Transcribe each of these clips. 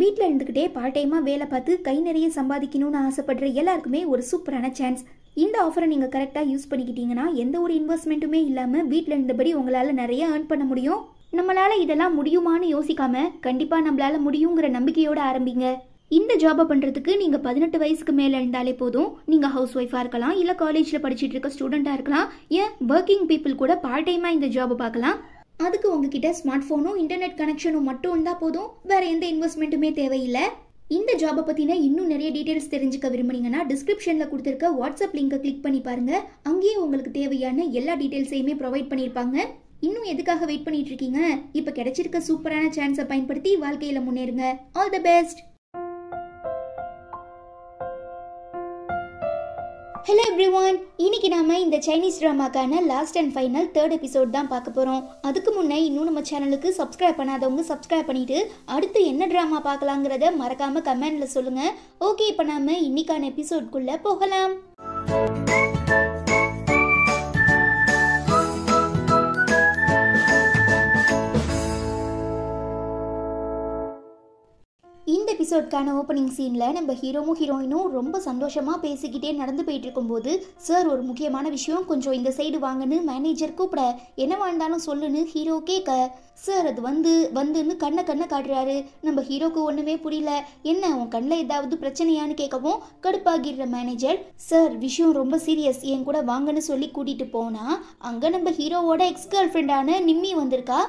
வீட்டில் இருந்துக்கிட்டே பார்ட் டைமாக வேலை பார்த்து கை நிறைய சம்பாதிக்கணும்னு ஆசைப்படுற எல்லாருக்குமே ஒரு சூப்பரான சான்ஸ் இந்த ஆஃபரை நீங்கள் கரெக்டாக யூஸ் பண்ணிக்கிட்டீங்கன்னா எந்த ஒரு இன்வெஸ்ட்மெண்ட்டுமே இல்லாமல் வீட்டில் இருந்தபடி உங்களால் நிறைய ஏர்ன் பண்ண முடியும் நம்மளால் இதெல்லாம் முடியுமான்னு யோசிக்காம கண்டிப்பாக நம்மளால் முடியுங்கிற நம்பிக்கையோடு ஆரம்பிங்க இந்த ஜாபை பண்ணுறதுக்கு நீங்கள் பதினெட்டு வயசுக்கு மேலே இருந்தாலே போதும் நீங்கள் ஹவுஸ் ஒய்ஃபாக இருக்கலாம் இல்லை காலேஜில் படிச்சுட்டு இருக்க ஸ்டூடெண்ட்டாக இருக்கலாம் ஏன் ஒர்க்கிங் பீப்புள் கூட பார்ட் டைமாக இந்த ஜாபை பார்க்கலாம் அதுக்கு உங்ககிட்ட ஸ்மார்ட் போனும் இன்டர்நெட் கனெக்ஷனும் மட்டும் இருந்தால் போதும் வேறு எந்த இன்வெஸ்ட்மெண்ட்டுமே தேவையில்லை இந்த ஜாபை பற்றின இன்னும் நிறைய டீட்டெயில்ஸ் தெரிஞ்சுக்க விரும்புனீங்கன்னா டிஸ்கிரிப்ஷனில் கொடுத்துருக்க வாட்ஸ்அப் லிங்கை கிளிக் பண்ணி பாருங்கள் அங்கேயே உங்களுக்கு தேவையான எல்லா டீட்டெயில்ஸையுமே ப்ரொவைட் பண்ணியிருப்பாங்க இன்னும் எதுக்காக வெயிட் பண்ணிட்டு இருக்கீங்க இப்போ கிடைச்சிருக்க சூப்பரான சான்ஸை பயன்படுத்தி வாழ்க்கையில் முன்னேறுங்க all the best hello everyone இன்னைக்கு நாம இந்த சைனீஸ் ட்ராமாக்கான last and final third episode தான் பார்க்க போகிறோம் அதுக்கு முன்னே இன்னும் நம்ம சேனலுக்கு சப்ஸ்கிரைப் பண்ணாதவங்க சப்ஸ்கிரைப் பண்ணிவிட்டு அடுத்து என்ன ட்ராமா பார்க்கலாங்கிறத மறக்காமல் கமெண்ட்ல சொல்லுங்கள் ஓகே இப்போ நாம இன்னைக்கான எபிசோட்குள்ள போகலாம் எபிசோட்கான ஓப்பனிங் சீனில் நம்ம ஹீரோவும் ஹீரோயினும் ரொம்ப சந்தோஷமாக பேசிக்கிட்டே நடந்து போயிட்டு இருக்கும்போது சார் ஒரு முக்கியமான விஷயம் கொஞ்சம் இந்த சைடு வாங்கன்னு மேனேஜர் கூப்பிட என்ன வாழ்ந்தாலும் சொல்லுன்னு ஹீரோ கேட்க சார் அது வந்து வந்துன்னு கண்ணை கண்ணை காட்டுறாரு நம்ம ஹீரோக்கு ஒன்றுமே புரியல என்ன உன் கண்ணில் ஏதாவது பிரச்சனையான்னு கேட்கவும் கடுப்பாகிடுற மேனேஜர் சார் விஷயம் ரொம்ப சீரியஸ் என் கூட வாங்கன்னு சொல்லி கூட்டிகிட்டு போனால் அங்கே நம்ம ஹீரோவோட எக்ஸ் கேர்ள் ஃப்ரெண்டான நிம்மி வந்திருக்கா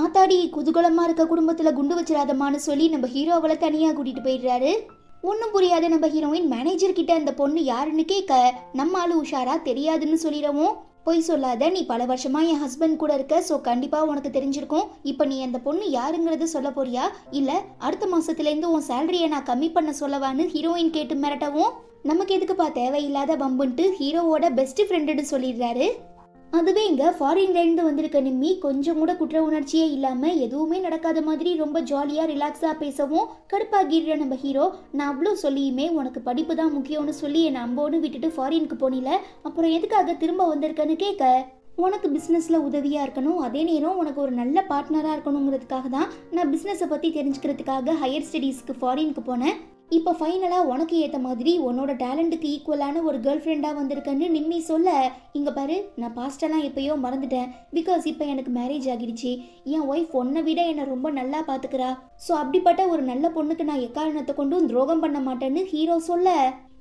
ஆத்தாடி குதூகலமாக இருக்க குடும்பத்தில் குண்டு வச்சிடாதமான்னு சொல்லி நம்ம ஹீரோவளை தனியாக கூட்டிகிட்டு போயிடுறாரு ஒன்றும் புரியாத நம்ம ஹீரோயின் மேனேஜர் கிட்ட அந்த பொண்ணு யாருன்னு கேட்க நம்ம ஆளு உஷாரா தெரியாதுன்னு சொல்லிடவும் பொய் சொல்லாத நீ பல வருஷமா என் ஹஸ்பண்ட் கூட இருக்க ஸோ கண்டிப்பாக உனக்கு தெரிஞ்சிருக்கும் இப்போ நீ அந்த பொண்ணு யாருங்கிறது சொல்ல போறியா இல்லை அடுத்த இருந்து உன் சேலரியை நான் கம்மி பண்ண சொல்லவான்னு ஹீரோயின் கேட்டு மிரட்டவும் நமக்கு எதுக்குப்பா தேவையில்லாத பம்புன்ட்டு ஹீரோவோட பெஸ்ட் ஃப்ரெண்டுன்னு சொல்லிடுறாரு அதுவே இங்கே ஃபாரின்லேருந்து வந்திருக்க நிம்மி கொஞ்சம் கூட குற்ற உணர்ச்சியே இல்லாமல் எதுவுமே நடக்காத மாதிரி ரொம்ப ஜாலியாக ரிலாக்ஸாக பேசவும் கடுப்பாகிடுற நம்ம ஹீரோ நான் அவ்வளோ சொல்லியுமே உனக்கு படிப்பு தான் முக்கியம்னு சொல்லி என்னை அம்போன்னு விட்டுட்டு ஃபாரினுக்கு போனில அப்புறம் எதுக்காக திரும்ப வந்திருக்கேன்னு கேட்க உனக்கு பிஸ்னஸில் உதவியாக இருக்கணும் அதே நேரம் உனக்கு ஒரு நல்ல பார்ட்னராக இருக்கணுங்கிறதுக்காக தான் நான் பிஸ்னஸை பற்றி தெரிஞ்சுக்கிறதுக்காக ஹையர் ஸ்டடீஸ்க்கு ஃபாரினுக்கு போனேன் இப்போ ஃபைனலாக உனக்கு ஏற்ற மாதிரி உன்னோட டேலண்ட்டுக்கு ஈக்குவலான ஒரு கேர்ள் ஃப்ரெண்டாக வந்திருக்கன்னு நிம்மி சொல்ல இங்கே பாரு நான் பாஸ்டெல்லாம் எப்பயோ மறந்துட்டேன் பிகாஸ் இப்போ எனக்கு மேரேஜ் ஆகிடுச்சு என் ஒய்ஃப் உன்னை விட என்னை ரொம்ப நல்லா பார்த்துக்கிறா ஸோ அப்படிப்பட்ட ஒரு நல்ல பொண்ணுக்கு நான் எக்காரணத்தை கொண்டும் துரோகம் பண்ண மாட்டேன்னு ஹீரோ சொல்ல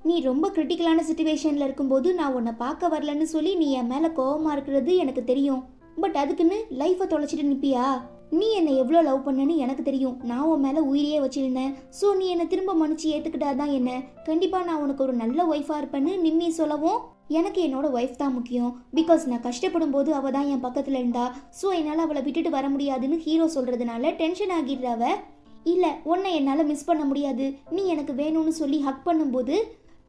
நீ ரொம்ப கிரிட்டிக்கலான சுச்சுவேஷனில் இருக்கும்போது நான் உன்னை பார்க்க வரலன்னு சொல்லி நீ என் மேலே கோபமாக இருக்கிறது எனக்கு தெரியும் பட் அதுக்குன்னு லைஃப்பை தொலைச்சிட்டு நிற்பியா நீ என்னை எவ்வளோ லவ் பண்ணுன்னு எனக்கு தெரியும் நான் உன் மேலே உயிரியே வச்சிருந்தேன் ஸோ நீ என்னை திரும்ப மன்னிச்சு ஏற்றுக்கிட்டா தான் என்ன கண்டிப்பாக நான் உனக்கு ஒரு நல்ல ஒய்ஃபாக இருப்பேன்னு நிம்மி சொல்லவும் எனக்கு என்னோட ஒய்ஃப் தான் முக்கியம் பிகாஸ் நான் கஷ்டப்படும் போது அவள் தான் என் பக்கத்தில் இருந்தா ஸோ என்னால் அவளை விட்டுட்டு வர முடியாதுன்னு ஹீரோ சொல்கிறதுனால டென்ஷன் ஆகிடுறவ இல்லை உன்னை என்னால் மிஸ் பண்ண முடியாது நீ எனக்கு வேணும்னு சொல்லி ஹக் பண்ணும்போது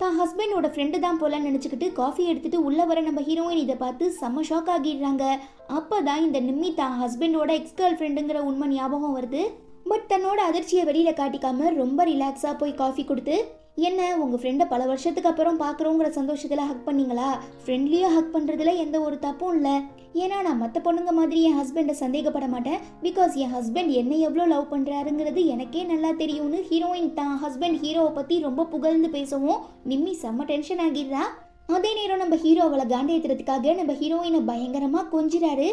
தான் ஹஸ்பண்டோட ஃப்ரெண்டு தான் போல நினச்சிக்கிட்டு காஃபி எடுத்துட்டு உள்ளே வர நம்ம ஹீரோயின் இதை பார்த்து செம்ம ஷாக் ஆகிடுறாங்க அப்போ தான் இந்த நிம்மி தான் ஹஸ்பண்டோட எக்ஸ் கேர்ள் ஃப்ரெண்டுங்கிற உண்மை ஞாபகம் வருது பட் தன்னோட அதிர்ச்சியை வெளியில் காட்டிக்காமல் ரொம்ப ரிலாக்ஸாக போய் காஃபி கொடுத்து என்ன உங்கள் ஃப்ரெண்டை பல வருஷத்துக்கு அப்புறம் பார்க்குறோங்கிற சந்தோஷத்தில் ஹக் பண்ணீங்களா ஃப்ரெண்ட்லியாக ஹக் பண்ணுறதுல எந்த ஒரு தப்பும் இல்லை ஏன்னா நான் மற்ற பொண்ணுங்க மாதிரி என் ஹஸ்பண்டை சந்தேகப்பட மாட்டேன் பிகாஸ் என் ஹஸ்பண்ட் என்ன எவ்வளோ லவ் பண்ணுறாருங்கிறது எனக்கே நல்லா தெரியும்னு ஹீரோயின் தான் ஹஸ்பண்ட் ஹீரோவை பற்றி ரொம்ப புகழ்ந்து பேசவும் நிம்மி செம்ம டென்ஷன் ஆகிடுறா அதே நேரம் நம்ம ஹீரோ அவளை காண்டேத்துறதுக்காக நம்ம ஹீரோயினை பயங்கரமாக கொஞ்சிறாரு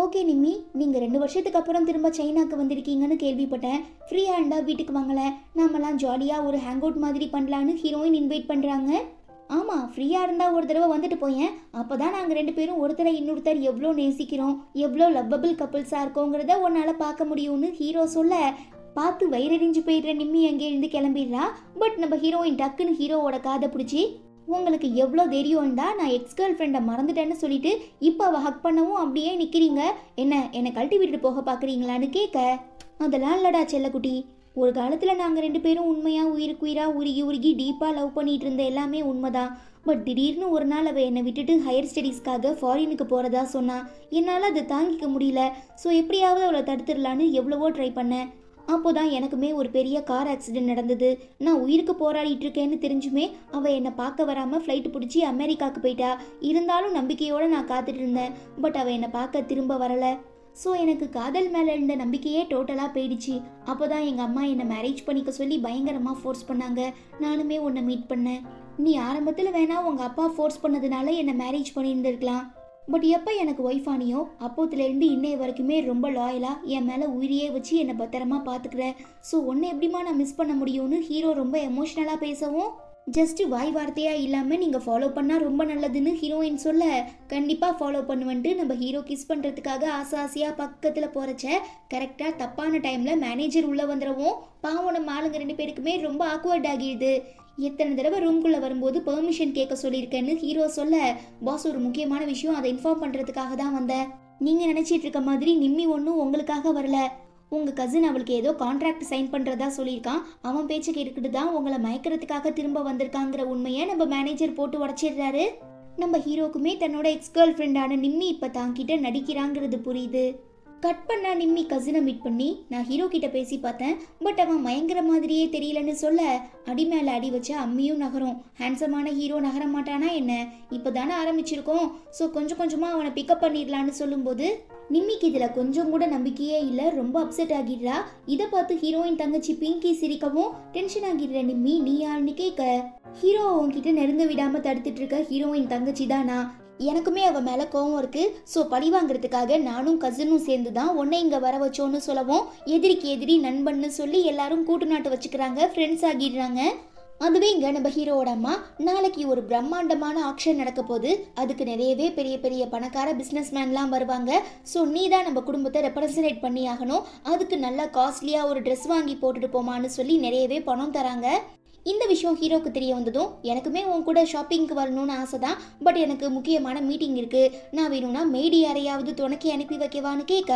ஓகே நிம்மி நீங்கள் ரெண்டு வருஷத்துக்கு அப்புறம் திரும்ப சைனாக்கு வந்திருக்கீங்கன்னு கேள்விப்பட்டேன் ஃப்ரீயாக இருந்தால் வீட்டுக்கு வாங்கலேன் நாமெல்லாம் ஜாலியாக ஒரு ஹேங் அவுட் மாதிரி பண்ணலான்னு ஹீரோயின் இன்வைட் பண்ணுறாங்க ஆமாம் ஃப்ரீயாக இருந்தால் ஒரு தடவை வந்துட்டு போயேன் அப்போ தான் நாங்கள் ரெண்டு பேரும் ஒருத்தரை இன்னொருத்தர் எவ்வளோ நேசிக்கிறோம் எவ்வளோ லவ்வபிள் கப்புள்ஸாக இருக்கோங்கிறத உன்னால் பார்க்க முடியும்னு ஹீரோ சொல்ல பார்த்து வயிறறிஞ்சு போயிடுற நிம்மி அங்கே இருந்து கிளம்பிடுறா பட் நம்ம ஹீரோயின் டக்குன்னு ஹீரோவோட காதை பிடிச்சி உங்களுக்கு எவ்வளோ தெரியும் தான் நான் எக்ஸ் கேர்ள் ஃப்ரெண்டை மறந்துட்டேன்னு சொல்லிட்டு இப்போ அவள் ஹக் பண்ணவும் அப்படியே நிற்கிறீங்க என்ன என்னை கழட்டி விட்டுட்டு போக பார்க்குறீங்களான்னு கேட்க அதெல்லாம் இல்லடா செல்லக்குட்டி ஒரு காலத்தில் நாங்கள் ரெண்டு பேரும் உண்மையாக உயிராக உருகி உருகி டீப்பாக லவ் பண்ணிகிட்டு இருந்த எல்லாமே உண்மைதான் பட் திடீர்னு ஒரு நாள் அவள் என்னை விட்டுட்டு ஹையர் ஸ்டடீஸ்க்காக ஃபாரினுக்கு போகிறதா சொன்னான் என்னால் அதை தாங்கிக்க முடியல ஸோ எப்படியாவது அவளை தடுத்துடலான்னு எவ்வளவோ ட்ரை பண்ணேன் அப்போதான் தான் எனக்குமே ஒரு பெரிய கார் ஆக்சிடென்ட் நடந்தது நான் உயிருக்கு போராடிட்டு இருக்கேன்னு தெரிஞ்சுமே அவள் என்னை பார்க்க வராமல் ஃப்ளைட் பிடிச்சி அமெரிக்காவுக்கு போயிட்டா இருந்தாலும் நம்பிக்கையோடு நான் காத்துட்டு இருந்தேன் பட் அவள் என்னை பார்க்க திரும்ப வரலை ஸோ எனக்கு காதல் மேலே இருந்த நம்பிக்கையே டோட்டலாக போயிடுச்சு அப்போ தான் எங்கள் அம்மா என்னை மேரேஜ் பண்ணிக்க சொல்லி பயங்கரமாக ஃபோர்ஸ் பண்ணாங்க நானுமே உன்னை மீட் பண்ணேன் நீ ஆரம்பத்தில் வேணால் உங்கள் அப்பா ஃபோர்ஸ் பண்ணதுனால என்னை மேரேஜ் பண்ணியிருந்திருக்கலாம் பட் எப்போ எனக்கு ஒய்ஃப் ஆனியோ அப்போத்துலேருந்து இன்னைய வரைக்குமே ரொம்ப லாயலாக என் மேலே உயிரியே வச்சு என்னை பத்திரமா பார்த்துக்கிற ஸோ ஒன்றை எப்படிமா நான் மிஸ் பண்ண முடியும்னு ஹீரோ ரொம்ப எமோஷ்னலாக பேசவும் ஜஸ்ட்டு வாய் வார்த்தையாக இல்லாமல் நீங்கள் ஃபாலோ பண்ணால் ரொம்ப நல்லதுன்னு ஹீரோயின் சொல்ல கண்டிப்பாக ஃபாலோ பண்ணுவேன்ட்டு நம்ம ஹீரோ கிஸ் பண்ணுறதுக்காக ஆசை ஆசையாக பக்கத்தில் போகிறச்ச கரெக்டாக தப்பான டைமில் மேனேஜர் உள்ளே வந்துடவும் பாவம் நம்ம ஆளுங்க ரெண்டு பேருக்குமே ரொம்ப ஆக்வர்ட் ஆகிடுது எத்தனை தடவை ரூம்குள்ளே வரும்போது பெர்மிஷன் கேட்க சொல்லியிருக்கேன்னு ஹீரோ சொல்ல பாஸ் ஒரு முக்கியமான விஷயம் அதை இன்ஃபார்ம் பண்ணுறதுக்காக தான் வந்தேன் நீங்கள் நினச்சிட்டு இருக்க மாதிரி நிம்மி ஒன்றும் உங்களுக்காக வரல உங்கள் கசின் அவளுக்கு ஏதோ கான்ட்ராக்ட் சைன் பண்ணுறதா சொல்லியிருக்கான் அவன் பேச்சு கேட்டுக்கிட்டு தான் உங்களை மயக்கிறதுக்காக திரும்ப வந்திருக்காங்கிற உண்மையை நம்ம மேனேஜர் போட்டு உடச்சிடுறாரு நம்ம ஹீரோக்குமே தன்னோட எக்ஸ் கேர்ள் ஃப்ரெண்டான நிம்மி இப்போ தாங்கிட்ட நடிக்கிறாங்கிறது புரியுது கட் பண்ண நிம்மி கசினை மீட் பண்ணி நான் ஹீரோ கிட்ட பேசி பார்த்தேன் பட் அவன் பயங்கர மாதிரியே தெரியலன்னு சொல்ல அடி மேலே அடி வச்ச அம்மியும் நகரும் ஹேண்ட்ஸமான ஹீரோ நகர மாட்டானா என்ன இப்போ தானே ஆரம்பிச்சிருக்கோம் ஸோ கொஞ்சம் கொஞ்சமாக அவனை பிக்கப் பண்ணிடலான்னு சொல்லும்போது நிம்மிக்கு இதில் கொஞ்சம் கூட நம்பிக்கையே இல்லை ரொம்ப அப்செட் ஆகிடுறா இதை பார்த்து ஹீரோயின் தங்கச்சி பிங்கி சிரிக்கவும் டென்ஷன் ஆகிடுற நிம்மி நீ யாருன்னு கேட்க ஹீரோ உன்கிட்ட நெருங்க விடாமல் தடுத்துட்டு இருக்க ஹீரோயின் தங்கச்சி தானா எனக்குமே அவள் மேலே கோவம் இருக்குது ஸோ பழி வாங்குறதுக்காக நானும் கசினும் சேர்ந்து தான் உன்னை இங்கே வர வச்சோன்னு சொல்லவும் எதிரிக்கு எதிரி நண்பன்னு சொல்லி எல்லாரும் கூட்டு நாட்டு வச்சுக்கிறாங்க ஃப்ரெண்ட்ஸ் ஆகிடுறாங்க அதுவே இங்கே நம்ம ஹீரோட அம்மா நாளைக்கு ஒரு பிரம்மாண்டமான ஆக்ஷன் நடக்க போது அதுக்கு நிறையவே பெரிய பெரிய பணக்கார பிஸ்னஸ் மேன்லாம் வருவாங்க ஸோ நீ தான் நம்ம குடும்பத்தை ரெப்ரசன்டேட் பண்ணி ஆகணும் அதுக்கு நல்லா காஸ்ட்லியாக ஒரு ட்ரெஸ் வாங்கி போட்டுட்டு போமான்னு சொல்லி நிறையவே பணம் தராங்க இந்த விஷயம் ஹீரோக்கு தெரிய வந்ததும் எனக்குமே உன் கூட ஷாப்பிங்க்கு வரணும்னு ஆசை தான் பட் எனக்கு முக்கியமான மீட்டிங் இருக்குது நான் வேணும்னா மேடி யாரையாவது துணக்கி அனுப்பி வைக்கவான்னு கேட்க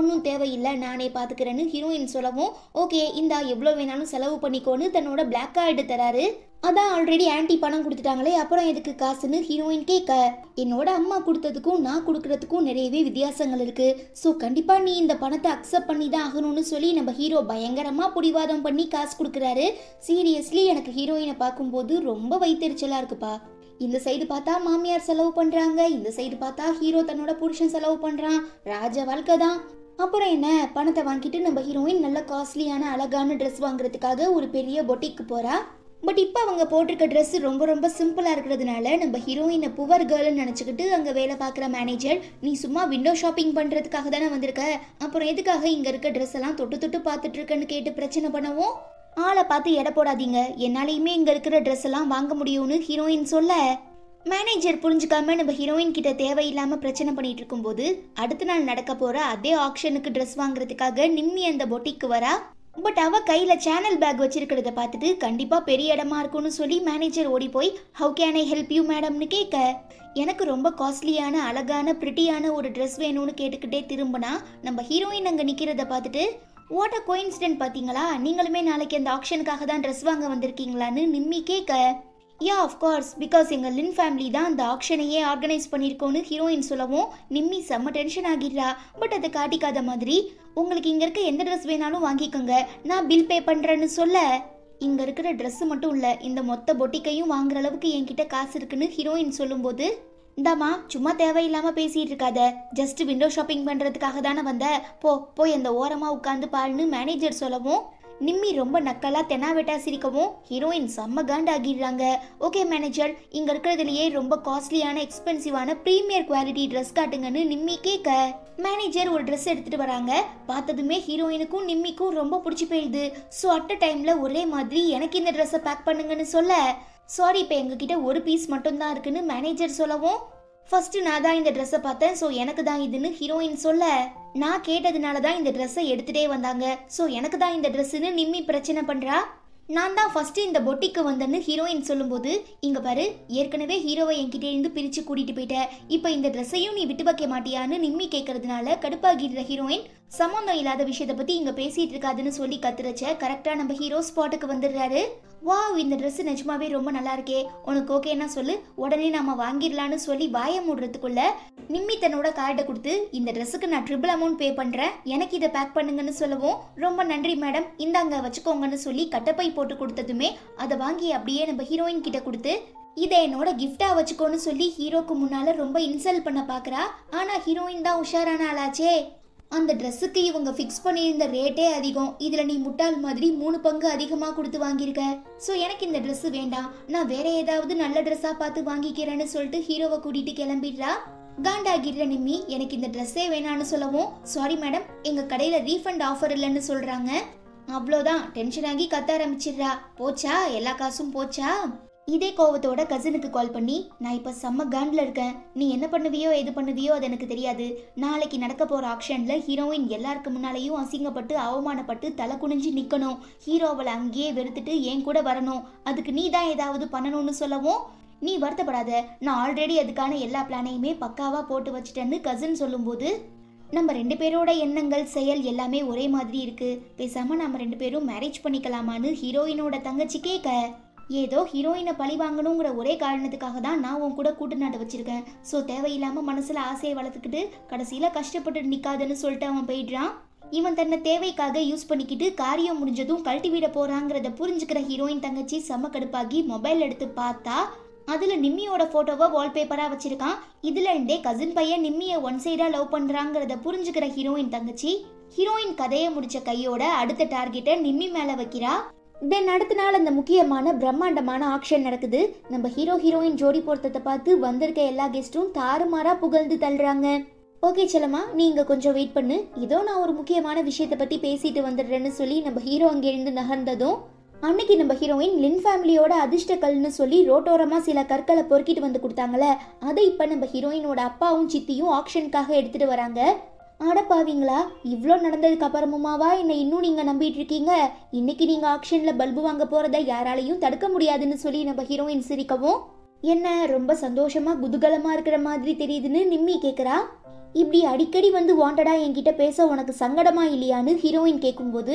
ஒன்றும் தேவையில்லை நானே பார்த்துக்கிறேன்னு ஹீரோயின் சொல்லவும் ஓகே இந்தா எவ்வளோ வேணாலும் செலவு பண்ணிக்கோன்னு தன்னோட பிளாக் கார்டு தராரு அதான் ஆல்ரெடி ஆன்டி பணம் கொடுத்துட்டாங்களே அப்புறம் எதுக்கு காசுன்னு ஹீரோயின் கேட்க என்னோட அம்மா கொடுத்ததுக்கும் நான் கொடுக்கறதுக்கும் நிறையவே வித்தியாசங்கள் இருக்குது ஸோ கண்டிப்பாக நீ இந்த பணத்தை அக்செப்ட் பண்ணி தான் ஆகணும்னு சொல்லி நம்ம ஹீரோ பயங்கரமாக பிடிவாதம் பண்ணி காசு கொடுக்குறாரு சீரியஸ்லி எனக்கு ஹீரோயினை பார்க்கும்போது ரொம்ப வைத்தறிச்சலா இருக்குப்பா இந்த சைடு பார்த்தா மாமியார் செலவு பண்ணுறாங்க இந்த சைடு பார்த்தா ஹீரோ தன்னோட புருஷன் செலவு பண்ணுறான் ராஜ வாழ்க்கை தான் அப்புறம் என்ன பணத்தை வாங்கிட்டு நம்ம ஹீரோயின் நல்ல காஸ்ட்லியான அழகான ட்ரெஸ் வாங்குறதுக்காக ஒரு பெரிய பொட்டிக்கு போகிறா பட் இப்போ அவங்க போட்டிருக்க ட்ரெஸ் ரொம்ப ரொம்ப சிம்பிளாக இருக்கிறதுனால நம்ம ஹீரோயினை புவர் கேர்ள்னு நினச்சிக்கிட்டு அங்கே வேலை பார்க்குற மேனேஜர் நீ சும்மா விண்டோ ஷாப்பிங் பண்ணுறதுக்காக தானே வந்திருக்க அப்புறம் எதுக்காக இங்கே இருக்க ட்ரெஸ் எல்லாம் தொட்டு தொட்டு பார்த்துட்ருக்கன்னு கேட்டு பிரச்சனை பண்ணவும் ஆளை பார்த்து எடை போடாதீங்க என்னாலையுமே இங்கே இருக்கிற ட்ரெஸ் எல்லாம் வாங்க முடியும்னு ஹீரோயின் சொல்ல மேனேஜர் புரிஞ்சுக்காம நம்ம ஹீரோயின் கிட்ட தேவையில்லாமல் பிரச்சனை பண்ணிட்டு இருக்கும்போது அடுத்த நாள் நடக்க போகிற அதே ஆக்ஷனுக்கு ட்ரெஸ் வாங்குறதுக்காக நிம்மி அந்த பொட்டிக்கு வரா பட் அவள் கையில் சேனல் பேக் வச்சிருக்கிறத பார்த்துட்டு கண்டிப்பாக பெரிய இடமா இருக்கும்னு சொல்லி மேனேஜர் ஓடி போய் how can I help you மேடம்னு கேட்க எனக்கு ரொம்ப காஸ்ட்லியான அழகான பிரிட்டியான ஒரு ட்ரெஸ் வேணும்னு கேட்டுக்கிட்டே திரும்பினா நம்ம ஹீரோயின் அங்கே நிற்கிறத பார்த்துட்டு வாட் அ கோயின்சிடென்ட் பார்த்தீங்களா நீங்களுமே நாளைக்கு அந்த ஆக்ஷனுக்காக தான் ட்ரெஸ் வாங்க வந்திருக்கீங்களான்னு நிம்மி கேட்க யா ஆஃப்கோர்ஸ் பிகாஸ் எங்கள் லின் ஃபேமிலி தான் அந்த ஆக்ஷனையே ஆர்கனைஸ் பண்ணியிருக்கோன்னு ஹீரோயின் சொல்லவும் நிம்மி செம்ம டென்ஷன் ஆகிடுறா பட் அதை காட்டிக்காத மாதிரி உங்களுக்கு இங்கே இருக்க எந்த ட்ரெஸ் வேணாலும் வாங்கிக்கோங்க நான் பில் பே பண்ணுறேன்னு சொல்ல இங்கே இருக்கிற ட்ரெஸ்ஸு மட்டும் இல்லை இந்த மொத்த பொட்டிக்கையும் வாங்குற அளவுக்கு என்கிட்ட காசு இருக்குன்னு ஹீரோயின் சொல்லும்போது இந்தாமா சும்மா தேவையில்லாமல் பேசிகிட்டு இருக்காத ஜஸ்ட் விண்டோ ஷாப்பிங் பண்ணுறதுக்காக தானே வந்த போ போய் அந்த ஓரமாக உட்காந்து பாருன்னு மேனேஜர் சொல்லவும் நிம்மி ரொம்ப நக்கலா தெனாவெட்டா சிரிக்கவும் ஹீரோயின் செம்ம காண்ட் ஆகிடுறாங்க ஓகே மேனேஜர் இங்க இருக்கிறதுலயே ரொம்ப காஸ்ட்லியான எக்ஸ்பென்சிவான ப்ரீமியர் குவாலிட்டி ட்ரெஸ் காட்டுங்கன்னு நிம்மி கேட்க மேனேஜர் ஒரு ட்ரெஸ் எடுத்துட்டு வராங்க பார்த்ததுமே ஹீரோயினுக்கும் நிம்மிக்கும் ரொம்ப பிடிச்சி போயிடுது ஸோ அட் டைம்ல ஒரே மாதிரி எனக்கு இந்த ட்ரெஸ்ஸை பேக் பண்ணுங்கன்னு சொல்ல சாரி இப்போ எங்ககிட்ட ஒரு பீஸ் மட்டும்தான் இருக்குன்னு மேனேஜர் சொல்லவும் ஃபர்ஸ்ட் நான் தான் இந்த ட்ரெஸ்ஸை பார்த்தேன் ஸோ எனக்கு தான் இதுன்னு ஹீரோயின் சொல்ல நான் கேட்டதுனால தான் இந்த ட்ரெஸ்ஸை எடுத்துகிட்டே வந்தாங்க ஸோ எனக்கு தான் இந்த ட்ரெஸ்ஸுன்னு நிம்மி பிரச்சனை பண்ணுறா நான் தான் ஃபஸ்ட்டு இந்த பொட்டிக்கு வந்தேன்னு ஹீரோயின் சொல்லும்போது இங்கே பாரு ஏற்கனவே ஹீரோவை இருந்து பிரித்து கூட்டிகிட்டு போயிட்டேன் இப்போ இந்த ட்ரெஸ்ஸையும் நீ விட்டு வைக்க மாட்டியான்னு நிம்மி கேட்கறதுனால கடுப்பாகிடுற ஹீரோயின் சம்மந்தம் இல்லாத விஷயத்த பற்றி இங்கே பேசிகிட்டு இருக்காதுன்னு சொல்லி கத்துறச்ச கரெக்டாக நம்ம ஹீரோ ஸ்பாட்டுக்கு வந்துடுறாரு வா இந்த ட்ரெஸ் நிஜமாவே ரொம்ப நல்லா இருக்கே உனக்கு ஓகேன்னா சொல்லு உடனே நம்ம வாங்கிடலான்னு சொல்லி வாய மூடுறதுக்குள்ள நிம்மி தன்னோட கார்டை கொடுத்து இந்த ட்ரெஸ்ஸுக்கு நான் ட்ரிபிள் அமௌண்ட் பே பண்ணுறேன் எனக்கு இதை பேக் பண்ணுங்கன்னு சொல்லவும் ரொம்ப நன்றி மேடம் இந்தாங்க வச்சுக்கோங்கன்னு சொல்லி கட்டப்பை போட்டு கொடுத்ததுமே அதை வாங்கி அப்படியே நம்ம ஹீரோயின் கிட்ட கொடுத்து இதை என்னோட கிஃப்டா வச்சுக்கோன்னு சொல்லி ஹீரோக்கு முன்னால் ரொம்ப இன்சல்ட் பண்ண பாக்குறா ஆனால் ஹீரோயின் தான் உஷாரான ஆளாச்சே அந்த ட்ரெஸ்ஸுக்கு இவங்க ஃபிக்ஸ் பண்ணியிருந்த ரேட்டே அதிகம் இதில் நீ முட்டாள் மாதிரி மூணு பங்கு அதிகமாக கொடுத்து வாங்கியிருக்க ஸோ எனக்கு இந்த ட்ரெஸ்ஸு வேண்டாம் நான் வேற ஏதாவது நல்ல ட்ரெஸ்ஸாக பார்த்து வாங்கிக்கிறேன்னு சொல்லிட்டு ஹீரோவை கூட்டிகிட்டு கிளம்பிடுறா காண்டாகிற நிம்மி எனக்கு இந்த ட்ரெஸ்ஸே வேணாம்னு சொல்லவும் சாரி மேடம் எங்கள் கடையில் ரீஃபண்ட் ஆஃபர் இல்லைன்னு சொல்கிறாங்க அவ்வளோதான் டென்ஷன் ஆகி கத்த ஆரம்பிச்சிடுறா போச்சா எல்லா காசும் போச்சா இதே கோவத்தோட கசினுக்கு கால் பண்ணி நான் இப்போ செம்ம காண்டில் இருக்கேன் நீ என்ன பண்ணுவியோ எது பண்ணுவியோ அது எனக்கு தெரியாது நாளைக்கு நடக்க போகிற ஆக்ஷனில் ஹீரோயின் எல்லாருக்கு முன்னாலேயும் அசிங்கப்பட்டு அவமானப்பட்டு தலை குனிஞ்சு நிற்கணும் ஹீரோவில் அங்கேயே வெறுத்துட்டு ஏன் கூட வரணும் அதுக்கு நீ தான் ஏதாவது பண்ணணும்னு சொல்லவும் நீ வருத்தப்படாத நான் ஆல்ரெடி அதுக்கான எல்லா பிளானையுமே பக்காவாக போட்டு வச்சுட்டேன்னு கசின் சொல்லும்போது நம்ம ரெண்டு பேரோட எண்ணங்கள் செயல் எல்லாமே ஒரே மாதிரி இருக்குது பேசாமல் நம்ம ரெண்டு பேரும் மேரேஜ் பண்ணிக்கலாமான்னு ஹீரோயினோட தங்கச்சி கேட்க ஏதோ ஹீரோயினை பழி வாங்கணுங்கிற ஒரே காரணத்துக்காக தான் நான் உன் கூட கூட்டு நாட்டை வச்சிருக்கேன் ஸோ தேவையில்லாமல் மனசில் ஆசையை வளர்த்துக்கிட்டு கடைசியில் கஷ்டப்பட்டு நிற்காதுன்னு சொல்லிட்டு அவன் போயிடுறான் இவன் தன்னை தேவைக்காக யூஸ் பண்ணிக்கிட்டு காரியம் முடிஞ்சதும் கழட்டி விட போகிறாங்கிறத புரிஞ்சுக்கிற ஹீரோயின் தங்கச்சி செம கடுப்பாகி மொபைல் எடுத்து பார்த்தா அதில் நிம்மியோட ஃபோட்டோவை வால்பேப்பராக வச்சுருக்கான் இதில் இருந்தே கசின் பையன் நிம்மியை ஒன் சைடாக லவ் பண்ணுறாங்கிறத புரிஞ்சுக்கிற ஹீரோயின் தங்கச்சி ஹீரோயின் கதையை முடிச்ச கையோட அடுத்த டார்கெட்டை நிம்மி மேலே வைக்கிறா தென் அடுத்த நாள் அந்த முக்கியமான பிரம்மாண்டமான ஆக்ஷன் நடக்குது நம்ம ஹீரோ ஹீரோயின் ஜோடி பொருத்தத்தை பார்த்து வந்திருக்க எல்லா கெஸ்ட்டும் தாறுமாறா புகழ்ந்து தள்ளுறாங்க ஓகே செல்லம்மா நீ இங்கே கொஞ்சம் வெயிட் பண்ணு இதோ நான் ஒரு முக்கியமான விஷயத்தை பற்றி பேசிட்டு வந்துடுறேன்னு சொல்லி நம்ம ஹீரோ இருந்து நகர்ந்ததும் அன்னைக்கு நம்ம ஹீரோயின் லின் ஃபேமிலியோட அதிர்ஷ்ட கல்னு சொல்லி ரோட்டோரமாக சில கற்களை பொறுக்கிட்டு வந்து கொடுத்தாங்களே அதை இப்போ நம்ம ஹீரோயினோட அப்பாவும் சித்தியும் ஆக்ஷனுக்காக எடுத்துகிட்டு வராங்க ஆடப்பாவீங்களா இவ்வளோ நடந்ததுக்கு அப்புறமுமாவா என்னை இன்னும் நீங்கள் நம்பிட்டு இருக்கீங்க இன்னைக்கு நீங்கள் ஆக்ஷனில் பல்பு வாங்க போகிறத யாராலையும் தடுக்க முடியாதுன்னு சொல்லி நம்ம ஹீரோயின் சிரிக்கவும் என்ன ரொம்ப சந்தோஷமாக குதூகலமாக இருக்கிற மாதிரி தெரியுதுன்னு நிம்மி கேட்குறா இப்படி அடிக்கடி வந்து வாண்டடாக என்கிட்ட பேச உனக்கு சங்கடமா இல்லையான்னு ஹீரோயின் கேட்கும்போது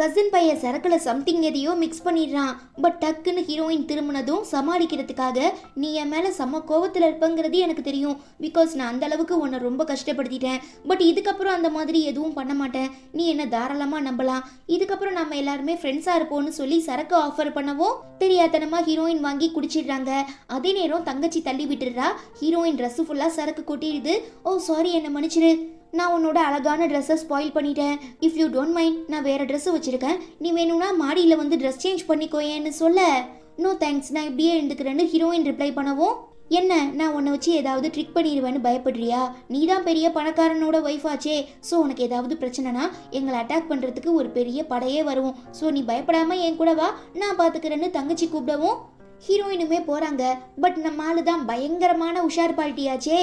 கசின் பையன் சரக்கில் சம்திங் எதையோ மிக்ஸ் பண்ணிடுறான் பட் டக்குன்னு ஹீரோயின் திரும்பினதும் சமாளிக்கிறதுக்காக நீ என் மேலே செம்ம கோவத்தில் இருப்பங்கிறது எனக்கு தெரியும் பிகாஸ் நான் அந்த அளவுக்கு உன்னை ரொம்ப கஷ்டப்படுத்திட்டேன் பட் இதுக்கப்புறம் அந்த மாதிரி எதுவும் பண்ண மாட்டேன் நீ என்ன தாராளமாக நம்பலாம் இதுக்கப்புறம் நம்ம எல்லாருமே ஃப்ரெண்ட்ஸாக இருப்போம்னு சொல்லி சரக்கு ஆஃபர் பண்ணவும் தெரியாதனமாக ஹீரோயின் வாங்கி குடிச்சிடுறாங்க அதே நேரம் தங்கச்சி தள்ளி விட்டுடுறா ஹீரோயின் ட்ரெஸ்ஸு ஃபுல்லாக சரக்கு கொட்டிடுது ஓ oh, சாரி என்னை மன்னிச்சிரு நான் உன்னோட அழகான ட்ரெஸ்ஸை ஸ்பாயில் பண்ணிட்டேன் இஃப் யூ டோன்ட் மைண்ட் நான் வேறு ட்ரெஸ்ஸு வச்சிருக்கேன் நீ வேணும்னா மாடியில் வந்து ட்ரெஸ் சேஞ்ச் பண்ணிக்கோயேன்னு சொல்ல நோ தேங்க்ஸ் நான் இப்படியே இருந்துக்கிறேன்னு ஹீரோயின் ரிப்ளை பண்ணவும் என்ன நான் உன்னை வச்சு ஏதாவது ட்ரிக் பண்ணிடுவேன்னு பயப்படுறியா நீ தான் பெரிய பணக்காரனோட ஒய்ஃப் ஆச்சே ஸோ உனக்கு ஏதாவது பிரச்சனைனா எங்களை அட்டாக் பண்ணுறதுக்கு ஒரு பெரிய படையே வருவோம் ஸோ நீ பயப்படாமல் என் கூட வா நான் பார்த்துக்கிறேன்னு தங்கச்சி கூப்பிடவும் ஹீரோயினுமே போகிறாங்க பட் நம்ம ஆளு தான் பயங்கரமான உஷார் பால்ட்டியாச்சே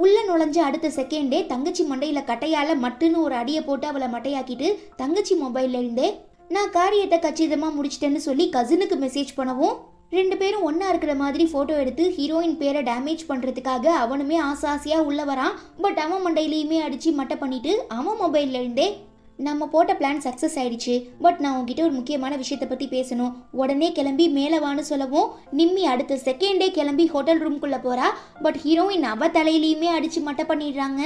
உள்ள நுழைஞ்ச அடுத்த செகண்டே தங்கச்சி மண்டையில கட்டையால மட்டுன்னு ஒரு அடியை போட்டு அவளை மட்டையாக்கிட்டு தங்கச்சி மொபைல்ல இருந்தே நான் காரியத்தை கச்சிதமா முடிச்சிட்டேன்னு சொல்லி கசினுக்கு மெசேஜ் பண்ணவும் ரெண்டு பேரும் ஒன்றா இருக்கிற மாதிரி ஃபோட்டோ எடுத்து ஹீரோயின் பேரை டேமேஜ் பண்ணுறதுக்காக அவனுமே ஆசாசியா உள்ளே வரான் பட் அவன் மண்டையிலையுமே அடித்து மட்டை பண்ணிவிட்டு அவன் இருந்தே நம்ம போட்ட பிளான் சக்ஸஸ் ஆயிடுச்சு பட் நான் உங்ககிட்ட ஒரு முக்கியமான விஷயத்தை பற்றி பேசணும் உடனே கிளம்பி மேலே வான்னு சொல்லவும் நிம்மி அடுத்த செகண்டே கிளம்பி ஹோட்டல் ரூம்குள்ள போகிறா பட் ஹீரோயின் அவ தலையிலயுமே அடித்து மட்டை பண்ணிடுறாங்க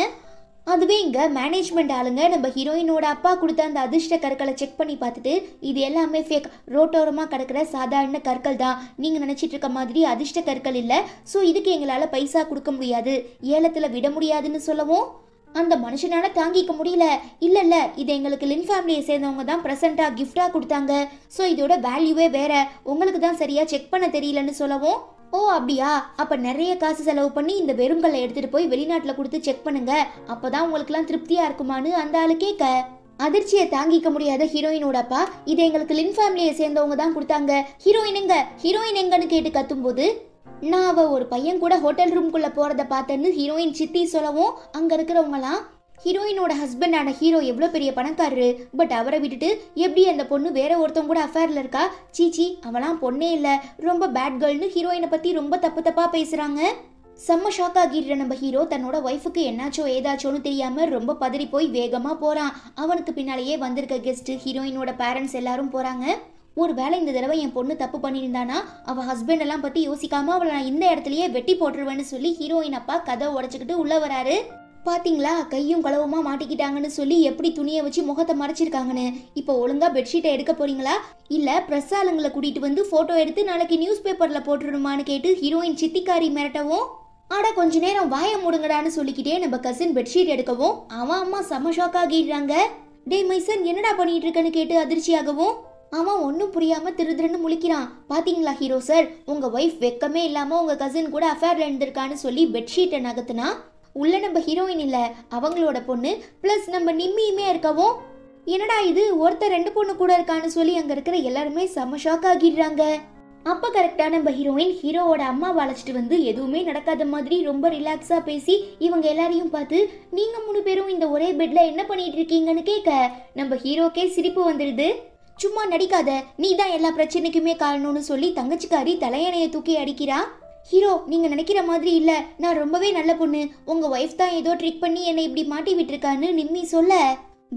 அதுவே இங்கே மேனேஜ்மெண்ட் ஆளுங்க நம்ம ஹீரோயினோட அப்பா கொடுத்த அந்த அதிர்ஷ்ட கற்களை செக் பண்ணி பார்த்துட்டு இது எல்லாமே ஃபேக் ரோட்டோரமாக கிடக்கிற சாதாரண கற்கள் தான் நீங்கள் நினச்சிட்டு இருக்க மாதிரி அதிர்ஷ்ட கற்கள் இல்லை ஸோ இதுக்கு எங்களால் பைசா கொடுக்க முடியாது ஏலத்தில் விட முடியாதுன்னு சொல்லவும் அந்த மனுஷனால தாங்கிக்க முடியல இல்ல இல்ல இது எங்களுக்கு லின் ஃபேமிலியை சேர்ந்தவங்க தான் ப்ரெசண்டா கிஃப்டா கொடுத்தாங்க ஸோ இதோட வேல்யூவே வேற உங்களுக்கு தான் சரியா செக் பண்ண தெரியலன்னு சொல்லவும் ஓ அப்படியா அப்ப நிறைய காசு செலவு பண்ணி இந்த வெறுங்கல்லை எடுத்துட்டு போய் வெளிநாட்டுல கொடுத்து செக் பண்ணுங்க அப்பதான் எல்லாம் திருப்தியா இருக்குமான்னு அந்த ஆளு கேட்க அதிர்ச்சியை தாங்கிக்க முடியாத ஹீரோயினோட அப்பா இது எங்களுக்கு லின் ஃபேமிலியை சேர்ந்தவங்க தான் கொடுத்தாங்க ஹீரோயின் எங்க ஹீரோயின் எங்கன்னு கேட்டு கத்தும் போது நான் அவள் ஒரு பையன் கூட ஹோட்டல் ரூம்குள்ளே போகிறத பார்த்தேன்னு ஹீரோயின் சித்தி சொல்லவும் அங்கே இருக்கிறவங்களாம் ஹீரோயினோட ஹஸ்பண்டான ஹீரோ எவ்வளோ பெரிய பணக்காரரு பட் அவரை விட்டுட்டு எப்படி அந்த பொண்ணு வேற ஒருத்தவங்க கூட அஃபேரில் இருக்கா சீச்சி அவளாம் பொண்ணே இல்லை ரொம்ப பேட் கேர்ள்னு ஹீரோயினை பற்றி ரொம்ப தப்பு தப்பாக பேசுகிறாங்க செம்ம ஷாக் ஆகிடுற நம்ம ஹீரோ தன்னோட ஒய்ஃபுக்கு என்னாச்சோ ஏதாச்சோன்னு தெரியாமல் ரொம்ப பதறி போய் வேகமாக போகிறான் அவனுக்கு பின்னாலேயே வந்திருக்க கெஸ்ட்டு ஹீரோயினோட பேரண்ட்ஸ் எல்லாரும் போகிறாங்க ஒரு வேளை இந்த தடவை என் பொண்ணு தப்பு பண்ணியிருந்தானா அவள் எல்லாம் பற்றி யோசிக்காமல் அவளை நான் இந்த இடத்துலையே வெட்டி போட்டுருவேன்னு சொல்லி ஹீரோயின் அப்பா கதை உடைச்சுக்கிட்டு உள்ளே வராரு பார்த்தீங்களா கையும் களவுமா மாட்டிக்கிட்டாங்கன்னு சொல்லி எப்படி துணியை வச்சு முகத்தை மறைச்சிருக்காங்கன்னு இப்போ ஒழுங்காக பெட்ஷீட்டை எடுக்க போறீங்களா இல்லை ப்ரெஸ் ஆளுங்களை கூட்டிகிட்டு வந்து ஃபோட்டோ எடுத்து நாளைக்கு நியூஸ் பேப்பரில் போட்டுருணுமான்னு கேட்டு ஹீரோயின் சித்திக்காரி மிரட்டவும் ஆடா கொஞ்ச நேரம் வாய முடுங்கடான்னு சொல்லிக்கிட்டே நம்ம கசின் பெட்ஷீட் எடுக்கவும் அவன் அம்மா செம ஷாக் ஆகிடுறாங்க டே மைசன் என்னடா பண்ணிட்டு இருக்கன்னு கேட்டு அதிர்ச்சியாகவும் அவன் ஒன்றும் புரியாமல் திரு திருன்னு முழிக்கிறான் பார்த்தீங்களா ஹீரோ சார் உங்கள் ஒய்ஃப் வெக்கமே இல்லாமல் உங்கள் கசின் கூட அஃபேரில் இருந்திருக்கான்னு சொல்லி பெட்ஷீட்டை நகர்த்துனா உள்ளே நம்ம ஹீரோயின் இல்லை அவங்களோட பொண்ணு ப்ளஸ் நம்ம நிம்மியுமே இருக்கவும் என்னடா இது ஒருத்தர் ரெண்டு பொண்ணு கூட இருக்கான்னு சொல்லி அங்கே இருக்கிற எல்லாருமே செம ஷாக் ஆகிடுறாங்க அப்போ கரெக்டாக நம்ம ஹீரோயின் ஹீரோவோட அம்மா அழைச்சிட்டு வந்து எதுவுமே நடக்காத மாதிரி ரொம்ப ரிலாக்ஸாக பேசி இவங்க எல்லாரையும் பார்த்து நீங்கள் மூணு பேரும் இந்த ஒரே பெட்டில் என்ன பண்ணிட்டு இருக்கீங்கன்னு கேட்க நம்ம ஹீரோக்கே சிரிப்பு வந்துடுது சும்மா நடிக்காத நீ தான் எல்லா பிரச்சனைக்குமே காரணம்னு சொல்லி தங்கச்சிக்காரி தலையணையை தூக்கி அடிக்கிறா ஹீரோ நீங்கள் நினைக்கிற மாதிரி இல்லை நான் ரொம்பவே நல்ல பொண்ணு உங்கள் ஒய்ஃப் தான் ஏதோ ட்ரிக் பண்ணி என்னை இப்படி மாட்டி விட்டுருக்கான்னு நிம்மி சொல்ல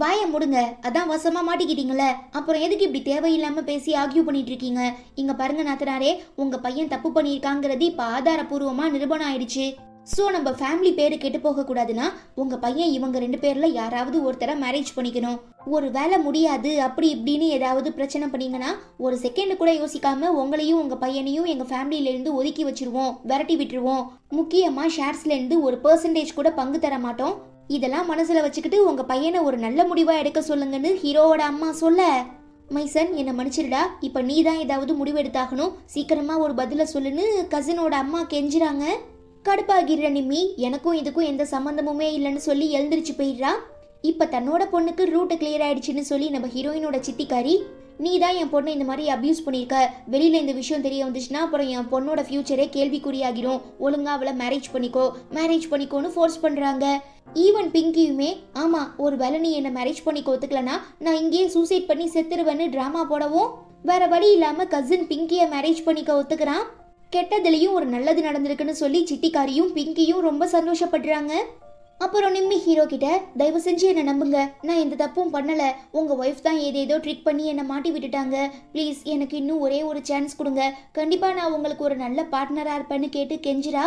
வாய முடுங்க அதான் வசமாக மாட்டிக்கிட்டீங்களே அப்புறம் எதுக்கு இப்படி தேவையில்லாமல் பேசி ஆக்யூ பண்ணிட்டு இருக்கீங்க இங்கே பாருங்க நாத்தனாரே உங்கள் பையன் தப்பு பண்ணியிருக்காங்கிறது இப்போ ஆதாரபூர்வமா நிரூபணம் ஆயிடுச்சு ஸோ நம்ம ஃபேமிலி பேர் கெட்டு போகக்கூடாதுன்னா உங்கள் பையன் இவங்க ரெண்டு பேரில் யாராவது ஒருத்தர மேரேஜ் பண்ணிக்கணும் ஒரு வேலை முடியாது அப்படி இப்படின்னு ஏதாவது பிரச்சனை பண்ணீங்கன்னா ஒரு செகண்ட் கூட யோசிக்காமல் உங்களையும் உங்கள் பையனையும் எங்கள் ஃபேமிலியிலேருந்து ஒதுக்கி வச்சிருவோம் விரட்டி விட்டுருவோம் முக்கியமாக ஷேர்ஸ்லேருந்து ஒரு பர்சன்டேஜ் கூட பங்கு தர மாட்டோம் இதெல்லாம் மனசில் வச்சுக்கிட்டு உங்கள் பையனை ஒரு நல்ல முடிவாக எடுக்க சொல்லுங்கன்னு ஹீரோவோட அம்மா சொல்ல மைசன் என்னை மன்னிச்சிருடா இப்போ நீ தான் ஏதாவது எடுத்தாகணும் சீக்கிரமாக ஒரு பதிலை சொல்லுன்னு கசினோட அம்மா கெஞ்சுறாங்க கடுப்பாகிற நிம்மி எனக்கும் இதுக்கும் எந்த சம்மந்தமுமே இல்லைன்னு சொல்லி எழுந்திரிச்சு போயிடுறா இப்போ தன்னோட பொண்ணுக்கு ரூட்டு கிளியர் ஆயிடுச்சுன்னு சொல்லி நம்ம ஹீரோயினோட சித்திக்காரி நீ தான் என் பொண்ணை இந்த மாதிரி அப்யூஸ் பண்ணியிருக்க வெளியில் இந்த விஷயம் தெரிய வந்துச்சுன்னா அப்புறம் என் பொண்ணோட ஃப்யூச்சரே கேள்விக்குறியாகிடும் ஒழுங்காக அவளை மேரேஜ் பண்ணிக்கோ மேரேஜ் பண்ணிக்கோன்னு ஃபோர்ஸ் பண்ணுறாங்க ஈவன் பிங்கியுமே ஆமாம் ஒரு வேலை நீ என்னை மேரேஜ் பண்ணி ஒத்துக்கலனா நான் இங்கேயே சூசைட் பண்ணி செத்துருவேன்னு ட்ராமா போடவும் வேற வழி இல்லாமல் கசின் பிங்கியை மேரேஜ் பண்ணிக்க ஒத்துக்கிறான் கெட்டதுலேயும் ஒரு நல்லது நடந்திருக்குன்னு சொல்லி சிட்டிக்காரியும் பிங்கியும் ரொம்ப சந்தோஷப்படுறாங்க அப்புறம் நிம்மி ஹீரோ கிட்ட தயவு செஞ்சு என்னை நம்புங்க நான் எந்த தப்பும் பண்ணல உங்க ஒய்ஃப் தான் ஏதேதோ ட்ரிக் பண்ணி என்னை மாட்டி விட்டுட்டாங்க ப்ளீஸ் எனக்கு இன்னும் ஒரே ஒரு சான்ஸ் கொடுங்க கண்டிப்பா நான் உங்களுக்கு ஒரு நல்ல பார்ட்னரா இருப்பேன்னு கேட்டு கெஞ்சிரா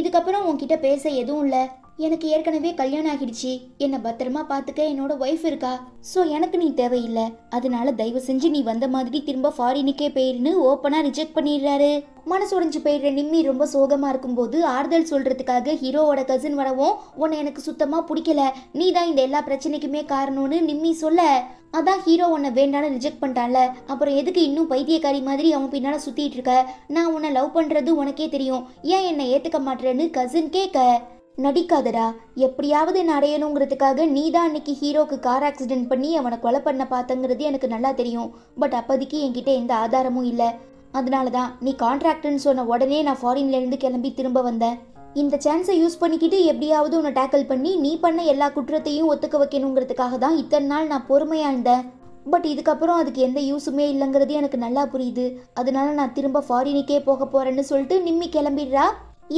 இதுக்கப்புறம் உன்கிட்ட பேச எதுவும் இல்லை எனக்கு ஏற்கனவே கல்யாணம் ஆகிடுச்சு என்னை பத்திரமா பார்த்துக்க என்னோட ஒய்ஃப் இருக்கா ஸோ எனக்கு நீ தேவையில்லை அதனால தயவு செஞ்சு நீ வந்த மாதிரி திரும்ப ஃபாரினுக்கே போயிருன்னு ஓப்பனாக ரிஜெக்ட் பண்ணிடுறாரு மனசு உடைஞ்சு போயிடுற நிம்மி ரொம்ப சோகமாக இருக்கும்போது ஆறுதல் சொல்கிறதுக்காக ஹீரோவோட கசின் வரவும் உன்னை எனக்கு சுத்தமாக பிடிக்கல நீ தான் இந்த எல்லா பிரச்சனைக்குமே காரணம்னு நிம்மி சொல்ல அதான் ஹீரோ உன்னை வேண்டான ரிஜெக்ட் பண்ணிட்டான்ல அப்புறம் எதுக்கு இன்னும் பைத்தியக்காரி மாதிரி அவன் பின்னால் சுற்றிட்டு இருக்க நான் உன்னை லவ் பண்றது உனக்கே தெரியும் ஏன் என்னை ஏற்றுக்க மாட்டேன்னு கசின் கேட்க நடிக்காதடா எப்படியாவது என்ன அடையணுங்கிறதுக்காக நீ தான் அன்னைக்கு ஹீரோக்கு கார் ஆக்சிடென்ட் பண்ணி அவனை கொலை பண்ண பார்த்தங்கிறது எனக்கு நல்லா தெரியும் பட் அப்போதைக்கு என்கிட்ட எந்த ஆதாரமும் இல்லை அதனால தான் நீ கான்ட்ராக்டர்னு சொன்ன உடனே நான் ஃபாரின்லேருந்து கிளம்பி திரும்ப வந்தேன் இந்த சான்ஸை யூஸ் பண்ணிக்கிட்டு எப்படியாவது உன்னை டேக்கிள் பண்ணி நீ பண்ண எல்லா குற்றத்தையும் ஒத்துக்க வைக்கணுங்கிறதுக்காக தான் இத்தனை நாள் நான் பொறுமையாக இருந்தேன் பட் இதுக்கப்புறம் அதுக்கு எந்த யூஸுமே இல்லைங்கிறது எனக்கு நல்லா புரியுது அதனால நான் திரும்ப ஃபாரினுக்கே போக போகிறேன்னு சொல்லிட்டு நிம்மி கிளம்பிடுறா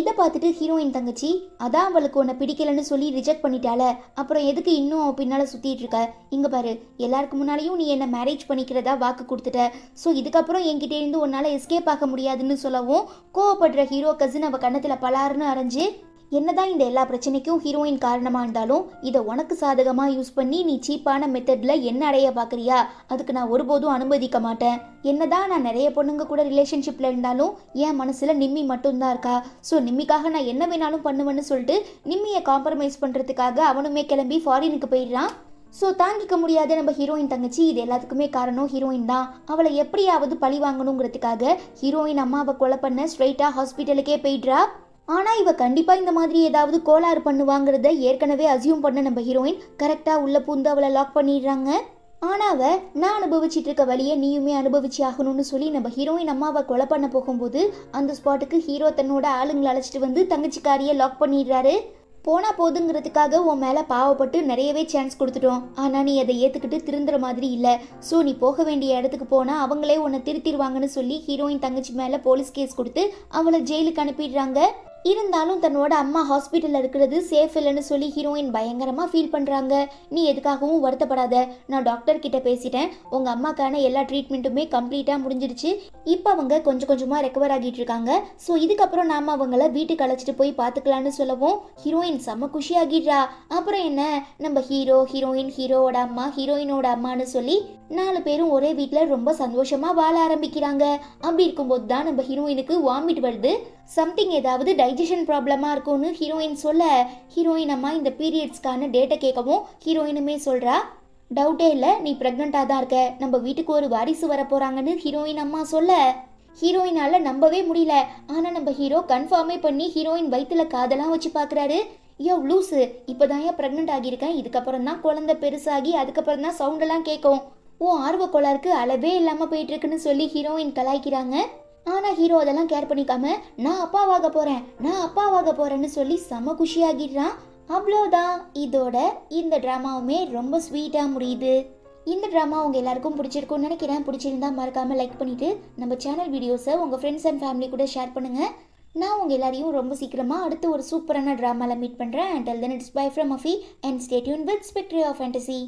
இதை பார்த்துட்டு ஹீரோயின் தங்கச்சி அதான் அவளுக்கு உன்னை பிடிக்கலன்னு சொல்லி ரிஜெக்ட் பண்ணிட்டால அப்புறம் எதுக்கு இன்னும் அவன் பின்னால் சுற்றிட்டு இருக்க இங்கே பாரு எல்லாருக்கு முன்னாலேயும் நீ என்னை மேரேஜ் பண்ணிக்கிறதா வாக்கு கொடுத்துட்ட ஸோ இதுக்கப்புறம் என்கிட்டேருந்து இருந்து உன்னால் எஸ்கேப் ஆக முடியாதுன்னு சொல்லவும் கோவப்படுற ஹீரோ கசின் அவள் கன்னத்தில் பலாருன்னு அரைஞ்சு என்னதான் இந்த எல்லா பிரச்சனைக்கும் ஹீரோயின் காரணமாக இருந்தாலும் இதை உனக்கு சாதகமாக யூஸ் பண்ணி நீ சீப்பான மெத்தடில் என்ன அடைய பார்க்குறியா அதுக்கு நான் ஒருபோதும் அனுமதிக்க மாட்டேன் என்னதான் நான் நிறைய பொண்ணுங்க கூட ரிலேஷன்ஷிப்பில் இருந்தாலும் என் மனசில் நிம்மி மட்டும்தான் இருக்கா ஸோ நிம்மிக்காக நான் என்ன வேணாலும் பண்ணுவேன்னு சொல்லிட்டு நிம்மியை காம்ப்ரமைஸ் பண்ணுறதுக்காக அவனுமே கிளம்பி ஃபாரினுக்கு போயிடுறான் ஸோ தாங்கிக்க முடியாத நம்ம ஹீரோயின் தங்கச்சி இது எல்லாத்துக்குமே காரணம் ஹீரோயின் தான் அவளை எப்படியாவது பழி வாங்கணுங்கிறதுக்காக ஹீரோயின் அம்மாவை கொலை பண்ண ஸ்ட்ரைட்டாக ஹாஸ்பிட்டலுக்கே போயிடுறா ஆனால் இவ கண்டிப்பாக இந்த மாதிரி ஏதாவது கோளாறு பண்ணுவாங்கிறத ஏற்கனவே அசியூம் பண்ண நம்ம ஹீரோயின் கரெக்டாக உள்ளே பூந்து அவளை லாக் பண்ணிடுறாங்க ஆனால் நான் அனுபவிச்சிட்டு இருக்க வழியை நீயுமே அனுபவிச்சு ஆகணும்னு சொல்லி நம்ம ஹீரோயின் அம்மாவை கொலை பண்ண போகும்போது அந்த ஸ்பாட்டுக்கு ஹீரோ தன்னோட ஆளுங்களை அழைச்சிட்டு வந்து தங்கச்சிக்காரியை லாக் பண்ணிடுறாரு போனா போதுங்கிறதுக்காக உன் மேலே பாவப்பட்டு நிறையவே சான்ஸ் கொடுத்துட்டோம் ஆனால் நீ அதை ஏற்றுக்கிட்டு திருந்துற மாதிரி இல்லை ஸோ நீ போக வேண்டிய இடத்துக்கு போனால் அவங்களே உன்னை திருத்திடுவாங்கன்னு சொல்லி ஹீரோயின் தங்கச்சி மேலே போலீஸ் கேஸ் கொடுத்து அவளை ஜெயிலுக்கு அனுப்பிடுறாங்க இருந்தாலும் தன்னோட அம்மா ஹாஸ்பிட்டலில் இருக்கிறது சேஃப் இல்லைன்னு சொல்லி ஹீரோயின் பயங்கரமாக ஃபீல் பண்ணுறாங்க நீ எதுக்காகவும் வருத்தப்படாத நான் டாக்டர் கிட்ட பேசிட்டேன் உங்கள் அம்மாக்கான எல்லா ட்ரீட்மெண்ட்டுமே கம்ப்ளீட்டாக முடிஞ்சிடுச்சு இப்போ அவங்க கொஞ்சம் கொஞ்சமாக ரெக்கவர் ஆகிட்டு இருக்காங்க ஸோ இதுக்கப்புறம் நாம் அவங்கள வீட்டுக்கு அழைச்சிட்டு போய் பார்த்துக்கலான்னு சொல்லவும் ஹீரோயின் செம்ம குஷி ஆகிடுறா அப்புறம் என்ன நம்ம ஹீரோ ஹீரோயின் ஹீரோவோட அம்மா ஹீரோயினோட அம்மான்னு சொல்லி நாலு பேரும் ஒரே வீட்டில் ரொம்ப சந்தோஷமாக வாழ ஆரம்பிக்கிறாங்க அப்படி இருக்கும்போது தான் நம்ம ஹீரோயினுக்கு வாமிட் வருது சம்திங் ஏதாவது டைஜஷன் ப்ராப்ளமாக இருக்கும்னு ஹீரோயின் சொல்ல ஹீரோயின் அம்மா இந்த பீரியட்ஸ்க்கான டேட்டை கேட்கவும் ஹீரோயினுமே சொல்கிறா டவுட்டே இல்லை நீ ப்ரெக்னெண்ட்டாக தான் இருக்க நம்ம வீட்டுக்கு ஒரு வாரிசு வர போகிறாங்கன்னு ஹீரோயின் அம்மா சொல்ல ஹீரோயினால் நம்பவே முடியல ஆனால் நம்ம ஹீரோ கன்ஃபார்மே பண்ணி ஹீரோயின் வயிற்றுல காதெல்லாம் வச்சு பார்க்குறாரு யோ லூஸு இப்போ தான் ஏன் ப்ரெக்னென்ட் ஆகியிருக்கேன் இதுக்கப்புறம் தான் குழந்தை பெருசாகி அதுக்கப்புறம் தான் சவுண்டெல்லாம் கேட்கும் ஓ ஆர்வ கோளாருக்கு அளவே இல்லாமல் போயிட்டுருக்குன்னு சொல்லி ஹீரோயின் கலாய்க்கிறாங்க ஆனால் ஹீரோ அதெல்லாம் கேர் பண்ணிக்காம நான் அப்பாவாக போகிறேன் நான் அப்பாவாக போகிறேன்னு சொல்லி செம குஷியாகிடுறான் அவ்வளோதான் இதோட இந்த ட்ராமாவுமே ரொம்ப ஸ்வீட்டாக முடியுது இந்த ட்ராமா உங்கள் எல்லாருக்கும் பிடிச்சிருக்கும்னு நினைக்கிறேன் பிடிச்சிருந்தா மறக்காமல் லைக் பண்ணிவிட்டு நம்ம சேனல் வீடியோஸை உங்கள் ஃப்ரெண்ட்ஸ் அண்ட் ஃபேமிலி கூட ஷேர் பண்ணுங்கள் நான் உங்கள் எல்லாரையும் ரொம்ப சீக்கிரமாக அடுத்து ஒரு சூப்பரான ட்ராமாவில் மீட் பண்ணுறேன் and till then it's bye from அஃபி அண்ட் ஸ்டேட்யூன் வித் ஸ்பெக்ட்ரி ஆஃப் ஃபேண்டசி